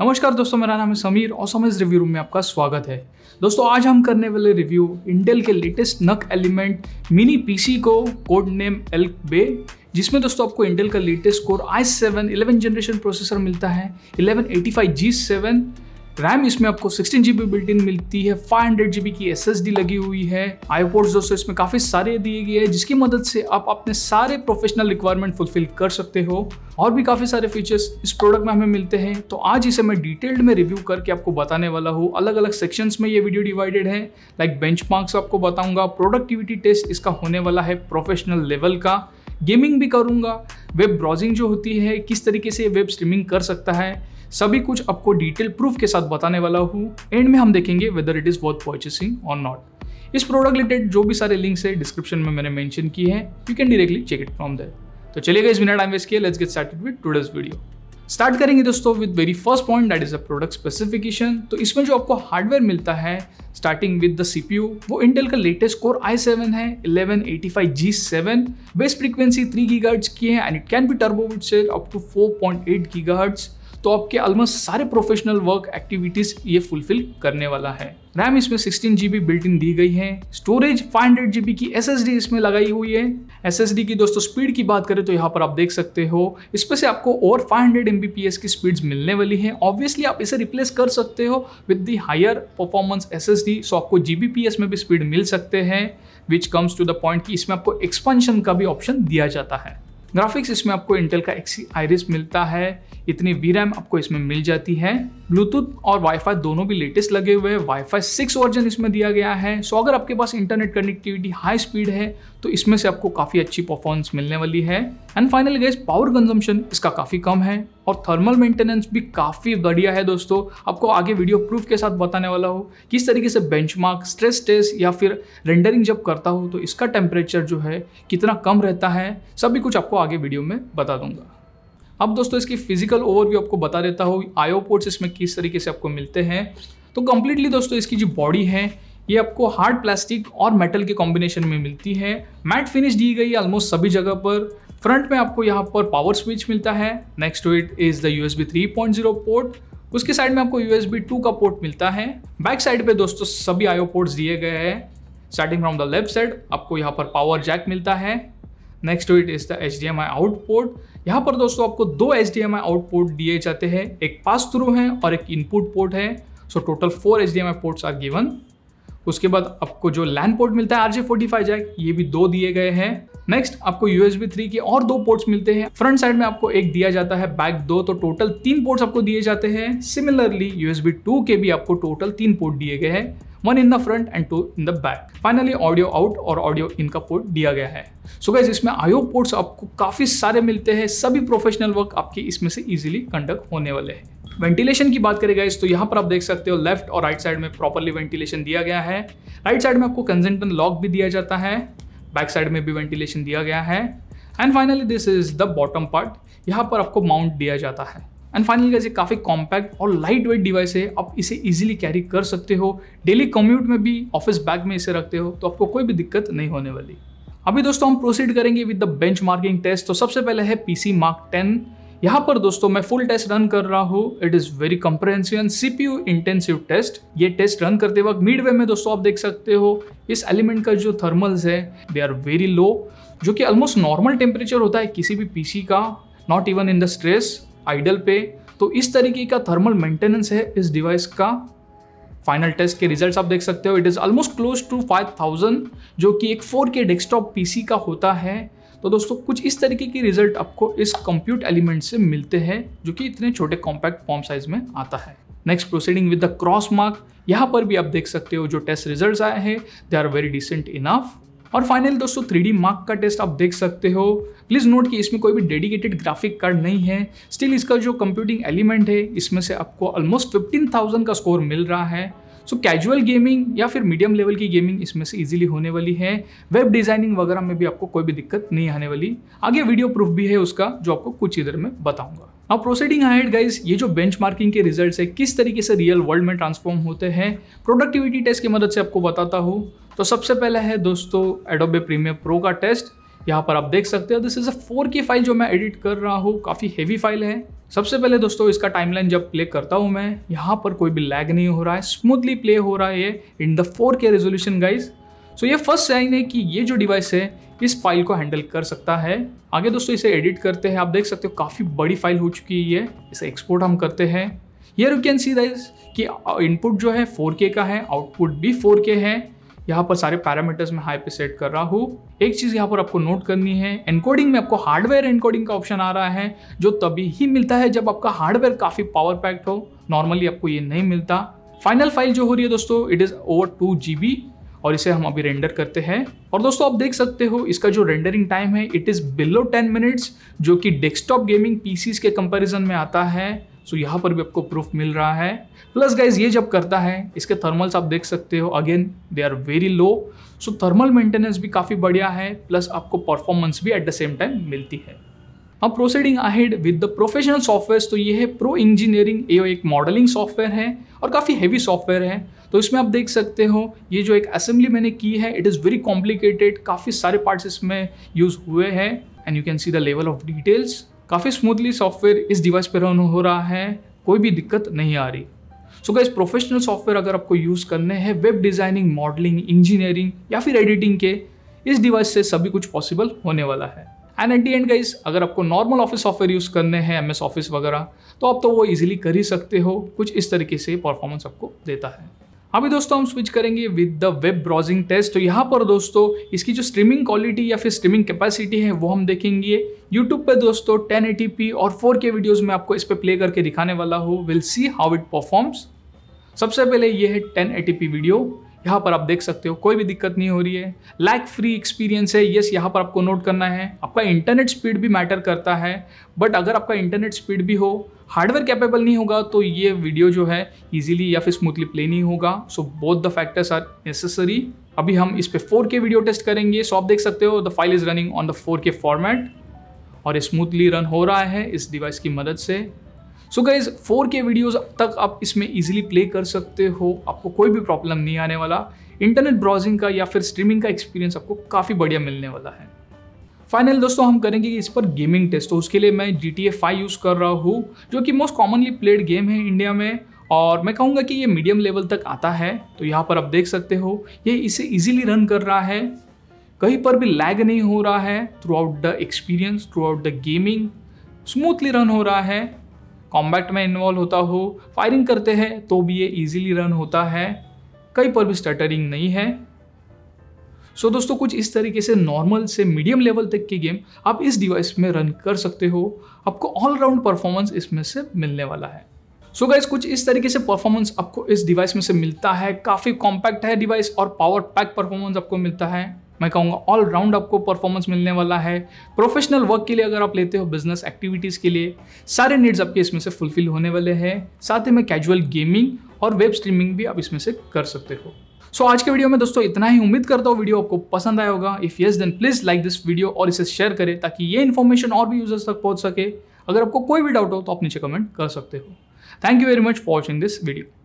नमस्कार दोस्तों मेरा नाम है समीर और समझ रिव्यू रूम में आपका स्वागत है दोस्तों आज हम करने वाले रिव्यू इंटेल के latest NUC element mini PC को कोड नेम एल्क बे जिसमें दोस्तों आपको इंटेल का latest Core i seven eleven generation processor मिलता है eleven eighty five G seven RAM इसमें आपको सिक्सटीन जीबी बी इन मिलती है फाइव हंड्रेड जीबी की एस एस डी लगी हुई है आईपोर्ट्स दोस्तों इसमें काफी सारे दिए गए हैं जिसकी मदद से आप अपने सारे प्रोफेशनल रिक्वायरमेंट फुलफिल कर सकते हो और भी काफी सारे फीचर्स इस प्रोडक्ट में हमें मिलते हैं तो आज इसे मैं डिटेल्ड में रिव्यू करके आपको बताने वाला हूँ अलग अलग सेक्शंस में ये वीडियो डिवाइडेड है लाइक बेंच आपको बताऊंगा प्रोडक्टिविटी टेस्ट इसका होने वाला है प्रोफेशनल लेवल का गेमिंग भी करूँगा वेब ब्राउजिंग जो होती है किस तरीके से वेब स्ट्रीमिंग कर सकता है सभी कुछ आपको डिटेल प्रूफ के साथ बताने वाला हूँ एंड में हम देखेंगे whether it is worth purchasing और नॉट इस प्रोडक्ट रिलेटेड जो भी सारे लिंक्स है डिस्क्रिप्शन में मैंने मेंशन किए हैं you can directly check it from there तो चलिएगा इस बिना टाइम वेस्ट किया let's get started with today's video start करेंगे दोस्तों with very first point that is a product specification तो इसमें जो आपको हार्डवेयर मिलता है स्टार्टिंग विद द सीपीयू वो इंटेल का लेटेस्ट कोर आई सेवन है 1185G7 बेस फ्रीक्वेंसी 3 गीगाहर्ट्ज की है and it can be turbo विट सेल अप टू 4.8 गीगाहर्ट्ज तो आपके ऑलमोस्ट सारे प्रोफेशनल वर्क एक्टिविटीज़ ये फुलफिल करने वाला है रैम इसमें sixteen G B built in दी गई है storage five hundred G B की एस एस डी इसमें लगाई हुई है एस एस डी की दोस्तों स्पीड की बात करें तो यहाँ पर आप देख सकते हो इस पर से आपको और five hundred M B P S की स्पीड मिलने वाली है ऑब्वियसली आप इसे रिप्लेस कर सकते हो with the higher performance S S D so आपको जी बी पी एस में भी स्पीड मिल सकते हैं which comes to the point कि इसमें आपको एक्सपेंशन का भी ऑप्शन दिया जाता है ग्राफिक्स इसमें आपको इंटेल का एक्सी आयरिस मिलता है इतनी वी रैम आपको इसमें मिल जाती है ब्लूटूथ और वाईफाई दोनों भी लेटेस्ट लगे हुए हैं वाईफाई सिक्स वर्जन इसमें दिया गया है सो अगर आपके पास इंटरनेट कनेक्टिविटी हाई स्पीड है तो इसमें से आपको काफ़ी अच्छी परफॉर्मेंस मिलने वाली है and final guess power consumption इसका काफ़ी कम है और थर्मल मेंटेनेंस भी काफ़ी बढ़िया है दोस्तों आपको आगे वीडियो प्रूफ के साथ बताने वाला हो किस तरीके से बेंच स्ट्रेस टेस्ट या फिर रेंडरिंग जब करता हो तो इसका टेम्परेचर जो है कितना कम रहता है सभी कुछ आपको आगे वीडियो में बता दूंगा अब दोस्तों इसकी फिजिकल ओवरव्यू आपको बता देता हूँ आयोपोर्ट्स इसमें किस तरीके से आपको मिलते हैं तो कम्प्लीटली दोस्तों इसकी जो बॉडी है ये आपको हार्ड प्लास्टिक और मेटल के कॉम्बिनेशन में मिलती है मैट फिनिश दी गई है ऑलमोस्ट सभी जगह पर फ्रंट में आपको यहाँ पर पावर स्विच मिलता है next to it is the U S B three point zero port उसके साइड में आपको यू एस बी टू का पोर्ट मिलता है बैक साइड पे दोस्तों सभी आयो पोर्ट्स दिए गए हैं starting from the left side आपको यहाँ पर पावर जैक मिलता है next to it is the H D M I output यहाँ पर दोस्तों आपको दो H D M I output दिए जाते हैं एक पास थ्रू है और एक इनपुट पोर्ट है so total four H D M I ports are given उसके बाद आपको जो लैंड पोर्ट मिलता है आरजे फोर्टी फाइव जैक ये भी दो दिए गए हैं नेक्स्ट आपको यूएसबी थ्री के और दो पोर्ट्स मिलते हैं फ्रंट साइड में आपको एक दिया जाता है बैक दो तो टोटल तीन पोर्ट्स आपको दिए जाते हैं सिमिलरली यूएसबी टू के भी आपको टोटल तीन पोर्ट दिए गए हैं one in the front and two in the back finally audio out और ऑडियो इन का पोर्ट दिया गया है सो so इसमें आयो पोर्ट्स आपको काफ़ी सारे मिलते हैं सभी प्रोफेशनल वर्क आपके इसमें से इजिली कंडक्ट होने वाले हैं वेंटिलेशन की बात करेगा इस तो यहाँ पर आप देख सकते हो लेफ्ट और राइट साइड में प्रॉपरली वेंटिलेशन दिया गया है राइट साइड में आपको कंजेंटन लॉक भी दिया जाता है बैक साइड में भी वेंटिलेशन दिया गया है and finally this is the bottom part यहाँ पर आपको माउंट दिया जाता है एंड फाइनली गाइस ये काफ़ी कॉम्पैक्ट और लाइट वेट डिवाइस है आप इसे इजीली कैरी कर सकते हो डेली कम्यूट में भी ऑफिस बैग में इसे रखते हो तो आपको कोई भी दिक्कत नहीं होने वाली अभी दोस्तों हम प्रोसीड करेंगे with the benchmarking test तो सबसे पहले है पीसी मार्क टेन यहाँ पर दोस्तों मैं फुल टेस्ट रन कर रहा हूँ it is very P CPU intensive test ये टेस्ट रन करते वक्त मिड वे में दोस्तों आप देख सकते हो इस एलिमेंट का जो थर्मल्स है दे आर वेरी लो जो कि ऑलमोस्ट नॉर्मल टेम्परेचर होता है किसी भी पीसी का not even in the stress idle पे तो इस तरीके का थर्मल मेंटेनेंस है इस डिवाइस का फाइनल टेस्ट के रिजल्ट्स आप देख सकते हो it is almost close to 5000 जो कि एक 4K डेस्कटॉप पीसी का होता है तो दोस्तों कुछ इस तरीके की रिजल्ट आपको इस कंप्यूट एलिमेंट से मिलते हैं जो कि इतने छोटे कॉम्पैक्ट फॉर्म साइज में आता है next proceeding with the cross mark यहाँ पर भी आप देख सकते हो जो टेस्ट रिजल्ट आए हैं they are very decent enough और फाइनल दोस्तों थ्री मार्क का टेस्ट आप देख सकते हो प्लीज़ नोट कि इसमें कोई भी डेडिकेटेड ग्राफिक कार्ड नहीं है स्टिल इसका जो कंप्यूटिंग एलिमेंट है इसमें से आपको ऑलमोस्ट 15,000 का स्कोर मिल रहा है सो कैजुअल गेमिंग या फिर मीडियम लेवल की गेमिंग इसमें से इजीली होने वाली है वेब डिज़ाइनिंग वगैरह में भी आपको कोई भी दिक्कत नहीं आने वाली आगे वीडियो प्रूफ भी है उसका जो आपको कुछ इधर में बताऊंगा अब प्रोसीडिंग हाइड गाइज ये जो बेंच मार्किंग के रिजल्ट है किस तरीके से रियल वर्ल्ड में ट्रांसफॉर्म होते हैं प्रोडक्टिविटी टेस्ट की मदद से आपको बताता हूँ तो सबसे पहला है दोस्तों एडोबे प्रीमियर प्रो का टेस्ट यहाँ पर आप देख सकते हो this is a four K file जो मैं एडिट कर रहा हूँ काफ़ी हेवी फाइल है सबसे पहले दोस्तों इसका टाइमलाइन जब प्ले करता हूँ मैं यहाँ पर कोई भी लैग नहीं हो रहा है स्मूथली प्ले हो रहा है in the four K resolution guys so ये फर्स्ट साइन है कि ये जो डिवाइस है इस फाइल को हैंडल कर सकता है आगे दोस्तों इसे एडिट करते हैं आप देख सकते हो काफ़ी बड़ी फाइल हो चुकी है ये इसे एक्सपोर्ट हम करते हैं here you can see this कि इनपुट जो है 4K का है आउटपुट भी 4K है यहाँ पर सारे पैरामीटर्स में हाई पे सेट कर रहा हूँ एक चीज़ यहाँ पर आपको नोट करनी है एनकोडिंग में आपको हार्डवेयर एनकोडिंग का ऑप्शन आ रहा है जो तभी ही मिलता है जब आपका हार्डवेयर काफ़ी पावर पैक्ड हो नॉर्मली आपको ये नहीं मिलता फाइनल फाइल जो हो रही है दोस्तों it is over two G और इसे हम अभी रेंडर करते हैं और दोस्तों आप देख सकते हो इसका जो रेंडरिंग टाइम है इट इज़ बिलो 10 मिनट्स जो कि डेस्कटॉप गेमिंग पीसीज के कंपैरिजन में आता है सो so, यहाँ पर भी आपको प्रूफ मिल रहा है प्लस गाइज ये जब करता है इसके थर्मल्स आप देख सकते हो again they are very low so thermal maintenance भी काफ़ी बढ़िया है प्लस आपको परफॉर्मेंस भी एट द सेम टाइम मिलती है अब proceeding ahead with the professional software तो ये है प्रो इंजीनियरिंग ये एक मॉडलिंग सॉफ्टवेयर है और काफ़ी हैवी सॉफ्टवेयर है तो इसमें आप देख सकते हो ये जो एक असेंबली मैंने की है इट इज़ वेरी कॉम्प्लिकेटेड काफ़ी सारे पार्ट्स इसमें यूज़ हुए हैं and you can see the level of details काफ़ी स्मूथली सॉफ्टवेयर इस डिवाइस पर रन हो रहा है कोई भी दिक्कत नहीं आ रही सो गाइज प्रोफेशनल सॉफ्टवेयर अगर आपको यूज़ करने हैं वेब डिज़ाइनिंग मॉडलिंग इंजीनियरिंग या फिर एडिटिंग के इस डिवाइस से सभी कुछ पॉसिबल होने वाला है and at the end guys अगर आपको नॉर्मल ऑफिस सॉफ्टवेयर यूज़ करने हैं एम एस ऑफिस वगैरह तो आप तो वो ईजिली कर ही सकते हो कुछ इस तरीके से परफॉर्मेंस आपको देता है अभी हाँ दोस्तों हम स्विच करेंगे with the web browsing test तो यहाँ पर दोस्तों इसकी जो स्ट्रीमिंग क्वालिटी या फिर स्ट्रीमिंग कैपेसिटी है वो हम देखेंगे यूट्यूब पे दोस्तों 1080p और 4K वीडियोस में आपको इस पर प्ले करके दिखाने वाला हूँ will see how it performs सबसे पहले ये है 1080p वीडियो यहाँ पर आप देख सकते हो कोई भी दिक्कत नहीं हो रही है लैक फ्री एक्सपीरियंस है येस यहाँ पर आपको नोट करना है आपका इंटरनेट स्पीड भी मैटर करता है बट अगर आपका इंटरनेट स्पीड भी हो हार्डवेयर कैपेबल नहीं होगा तो ये वीडियो जो है ईजिली या फिर स्मूथली प्ले नहीं होगा so both the factors are necessary अभी हम इस पर फोर के वीडियो टेस्ट करेंगे सो आप देख सकते हो the file is running on the four K format और स्मूथली रन हो रहा है इस डिवाइस की मदद से so guys four K videos तक आप इसमें ईजिली प्ले कर सकते हो आपको कोई भी प्रॉब्लम नहीं आने वाला इंटरनेट ब्राउजिंग का या फिर स्ट्रीमिंग का एक्सपीरियंस आपको काफ़ी बढ़िया मिलने वाला है फाइनल दोस्तों हम करेंगे इस पर गेमिंग टेस्ट तो उसके लिए मैं G T A five use कर रहा हूँ जो कि मोस्ट कॉमनली प्लेड गेम है इंडिया में और मैं कहूँगा कि ये मीडियम लेवल तक आता है तो यहाँ पर आप देख सकते हो ये इसे इजीली रन कर रहा है कहीं पर भी लैग नहीं हो रहा है throughout the experience throughout the gaming smoothly run हो रहा है कॉम्बैक्ट में इन्वॉल्व होता हो फायरिंग करते हैं तो भी ये इजीली रन होता है कहीं पर भी स्टटरिंग नहीं है सो so, दोस्तों कुछ इस तरीके से नॉर्मल से मीडियम लेवल तक की गेम आप इस डिवाइस में रन कर सकते हो आपको ऑलराउंड परफॉर्मेंस इसमें से मिलने वाला है सो so गाइज कुछ इस तरीके से परफॉर्मेंस आपको इस डिवाइस में से मिलता है काफ़ी कॉम्पैक्ट है डिवाइस और पावर पैक परफॉर्मेंस आपको मिलता है मैं कहूँगा ऑलराउंड आपको परफॉर्मेंस मिलने वाला है प्रोफेशनल वर्क के लिए अगर आप लेते हो बिजनेस एक्टिविटीज़ के लिए सारे नीड्स आपके इसमें से फुलफिल होने वाले हैं साथ ही में कैजुअल गेमिंग और वेब स्ट्रीमिंग भी आप इसमें से कर सकते हो सो so, आज के वीडियो में दोस्तों इतना ही उम्मीद करता हूँ वीडियो आपको पसंद आया होगा if yes then please like this video और इसे शेयर करें ताकि ये इन्फॉर्मेशन और भी यूजर्स तक पहुँच सके अगर आपको कोई भी डाउट हो तो आप नीचे कमेंट कर सकते हो thank you very much for watching this video